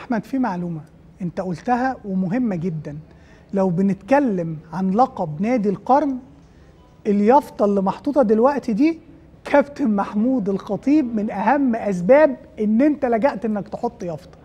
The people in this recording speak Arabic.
احمد في معلومه انت قلتها ومهمه جدا لو بنتكلم عن لقب نادي القرن اليافطه اللي محطوطه دلوقتي دي كابتن محمود الخطيب من اهم اسباب ان انت لجأت انك تحط يافطه